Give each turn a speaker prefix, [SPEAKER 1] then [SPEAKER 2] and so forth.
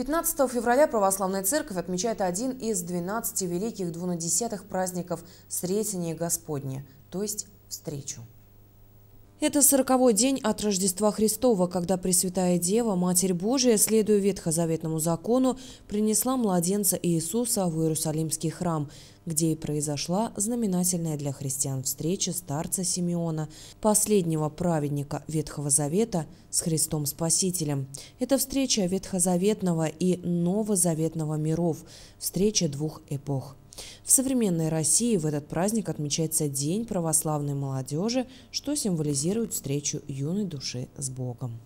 [SPEAKER 1] 15 февраля Православная Церковь отмечает один из 12 великих двунадесятых праздников Сретения Господня, то есть встречу. Это сороковой день от Рождества Христова, когда Пресвятая Дева, Матерь Божия, следуя ветхозаветному закону, принесла младенца Иисуса в Иерусалимский храм, где и произошла знаменательная для христиан встреча старца Симеона, последнего праведника Ветхого Завета с Христом Спасителем. Это встреча Ветхозаветного и Новозаветного миров, встреча двух эпох. В современной России в этот праздник отмечается День православной молодежи, что символизирует встречу юной души с Богом.